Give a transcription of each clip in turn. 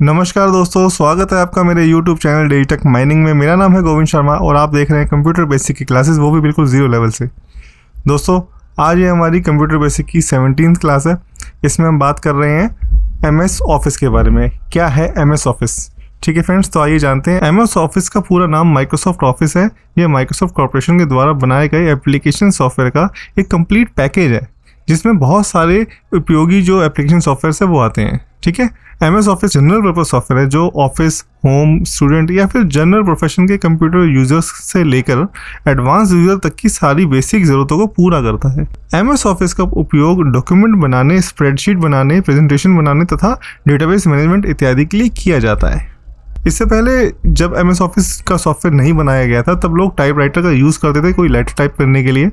नमस्कार दोस्तों स्वागत है आपका मेरे YouTube channel Daily Tech Mining में मेरा नाम है गोविंद शर्मा और आप देख रहे हैं कंप्यूटर बेसिक की क्लासेस वो भी बिल्कुल ज़ीरो लेवल से दोस्तों आज ये हमारी कंप्यूटर बेसिक की सेवनटीन क्लास है इसमें हम बात कर रहे हैं एम एस ऑफिस के बारे में क्या है एम ऑफिस ठीक है फ्रेंड्स तो आइए जानते हैं एम एस ऑफिस का पूरा नाम माइक्रोसॉफ्ट ऑफिस है यह माइक्रोसॉफ्ट कॉरपोरेशन के द्वारा बनाए गए एप्लीकेशन सॉफ्टवेयर का एक कंप्लीट पैकेज है जिसमें बहुत सारे उपयोगी जो एप्लीकेशन सॉफ्टवेयर है वो आते हैं ठीक है M S Office general purpose software है जो ऑफिस होम स्टूडेंट या फिर जनरल प्रोफेशन के कंप्यूटर यूजर्स से लेकर एडवांस यूजर तक की सारी बेसिक ज़रूरतों को पूरा करता है एम एस ऑफिस का उपयोग डॉक्यूमेंट बनाने स्प्रेडशीट बनाने प्रेजेंटेशन बनाने तथा डेटाबेस मैनेजमेंट इत्यादि के लिए किया जाता है इससे पहले जब एम एस ऑफिस का सॉफ्टवेयर नहीं बनाया गया था तब लोग टाइपराइटर का यूज़ करते थे कोई लेटर टाइप करने के लिए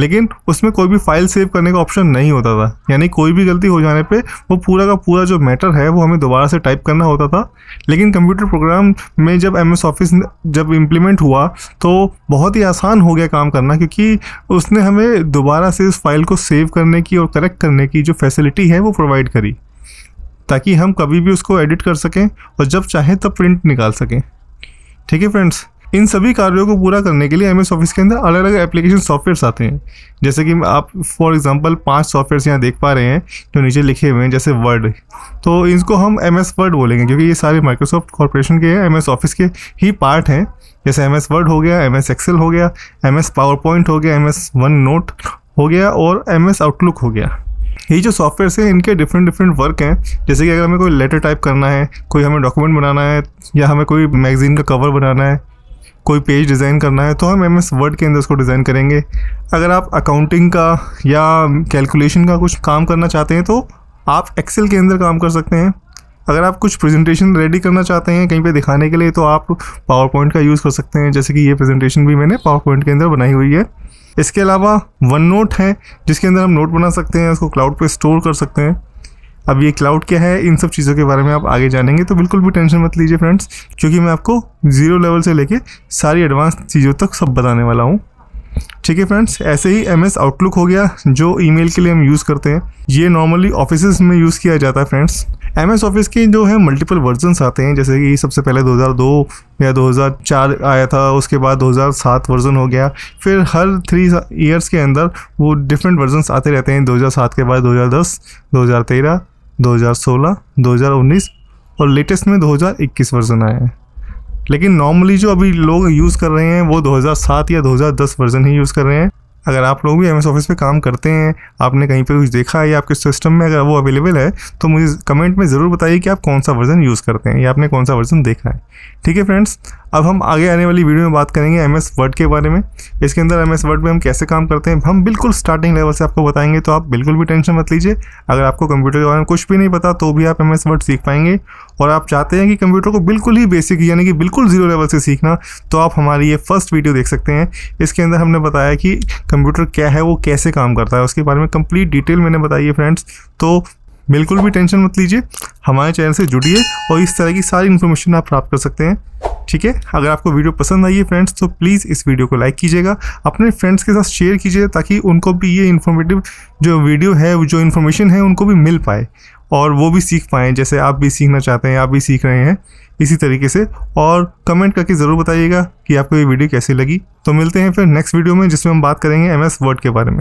लेकिन उसमें कोई भी फाइल सेव करने का ऑप्शन नहीं होता था यानी कोई भी गलती हो जाने पे वो पूरा का पूरा जो मैटर है वो हमें दोबारा से टाइप करना होता था लेकिन कंप्यूटर प्रोग्राम में जब एम एस ऑफिस जब इम्प्लीमेंट हुआ तो बहुत ही आसान हो गया काम करना क्योंकि उसने हमें दोबारा से उस फाइल को सेव करने की और करेक्ट करने की जो फैसिलिटी है वो प्रोवाइड करी ताकि हम कभी भी उसको एडिट कर सकें और जब चाहें तब प्रिंट निकाल सकें ठीक है फ्रेंड्स इन सभी कार्यों को पूरा करने के लिए एम ऑफिस के अंदर अलग अलग एप्लीकेशन सॉफ्टवेयर्स आते हैं जैसे कि आप फॉर एग्जांपल पांच सॉफ्टवेयर्स यहाँ देख पा रहे हैं जो नीचे लिखे हुए हैं जैसे वर्ड तो इनको हम एम एस वर्ड बोलेंगे क्योंकि ये सारे माइक्रोसॉफ्ट कॉरपोरेशन के एम एस ऑफिस के ही पार्ट हैं जैसे एम एस वर्ड हो गया एम एस एक्सेल हो गया एम एस पावर पॉइंट हो गया एम एस वन नोट हो गया और एम एस आउटलुक हो गया ये जो सॉफ्टवेयर्स हैं इनके डिफरेंट डिफरेंट वर्क हैं जैसे कि अगर हमें कोई लेटर टाइप करना है कोई हमें डॉक्यूमेंट बनाना है या हमें कोई मैगजीन का कवर बनाना है कोई पेज डिज़ाइन करना है तो हम एम एस वर्ड के अंदर उसको डिज़ाइन करेंगे अगर आप अकाउंटिंग का या कैलकुलेशन का कुछ काम करना चाहते हैं तो आप एक्सेल के अंदर काम कर सकते हैं अगर आप कुछ प्रेजेंटेशन रेडी करना चाहते हैं कहीं पे दिखाने के लिए तो आप पावर पॉइंट का यूज़ कर सकते हैं जैसे कि ये प्रेजेंटेशन भी मैंने पावर पॉइंट के अंदर बनाई हुई है इसके अलावा वन नोट है जिसके अंदर हम नोट बना सकते हैं उसको क्लाउड पे स्टोर कर सकते हैं अब ये क्लाउड क्या है इन सब चीज़ों के बारे में आप आगे जानेंगे तो बिल्कुल भी टेंशन मत लीजिए फ्रेंड्स क्योंकि मैं आपको ज़ीरो लेवल से लेके सारी एडवांस चीज़ों तक सब बताने वाला हूँ ठीक है फ्रेंड्स ऐसे ही एम एस आउटलुक हो गया जो ईमेल के लिए हम यूज़ करते हैं ये नॉर्मली ऑफिस में यूज़ किया जाता है फ्रेंड्स एम एस ऑफिस के जो है मल्टीपल वर्जनस आते हैं जैसे कि सबसे पहले 2002 या 2004 आया था उसके बाद 2007 वर्जन हो गया फिर हर थ्री ईयर्स के अंदर वो डिफरेंट वर्जनस आते रहते हैं 2007 के बाद 2010 2013 2016 2019 और लेटेस्ट में 2021 वर्जन आया है लेकिन नॉर्मली जो अभी लोग यूज़ कर रहे हैं वो 2007 या 2010 वर्जन ही यूज़ कर रहे हैं अगर आप लोग भी एम एस ऑफिस पे काम करते हैं आपने कहीं पे कुछ देखा है या आपके सिस्टम में अगर वो अवेलेबल है तो मुझे कमेंट में ज़रूर बताइए कि आप कौन सा वर्ज़न यूज़ करते हैं या आपने कौन सा वर्ज़न देखा है ठीक है फ्रेंड्स अब हम आगे आने वाली वीडियो में बात करेंगे एम एस वर्ड के बारे में इसके अंदर एम एस वर्ड में हम कैसे काम करते हैं हम बिल्कुल स्टार्टिंग लेवल से आपको बताएंगे तो आप बिल्कुल भी टेंशन मत लीजिए अगर आपको कंप्यूटर के बारे में कुछ भी नहीं पता तो भी आप एम एस वर्ड सीख पाएंगे और आप चाहते हैं कि कंप्यूटर को बिल्कुल ही बेसिक यानी कि बिल्कुल जीरो लेवल से सीखना तो आप हमारी ये फर्स्ट वीडियो देख सकते हैं इसके अंदर हमने बताया कि कंप्यूटर क्या है वो कैसे काम करता है उसके बारे में कंप्लीट डिटेल मैंने बताई है फ्रेंड्स तो बिल्कुल भी टेंशन मत लीजिए हमारे चैनल से जुड़िए और इस तरह की सारी इन्फॉर्मेशन आप प्राप्त कर सकते हैं ठीक है अगर आपको वीडियो पसंद आई है फ्रेंड्स तो प्लीज़ इस वीडियो को लाइक कीजिएगा अपने फ्रेंड्स के साथ शेयर कीजिए ताकि उनको भी ये इन्फॉर्मेटिव जो वीडियो है जो इन्फॉर्मेशन है उनको भी मिल पाए और वो भी सीख पाएँ जैसे आप भी सीखना चाहते हैं आप भी सीख रहे हैं इसी तरीके से और कमेंट करके ज़रूर बताइएगा कि आपको ये वीडियो कैसी लगी तो मिलते हैं फिर नेक्स्ट वीडियो में जिसमें हम बात करेंगे एम एस वर्ड के बारे में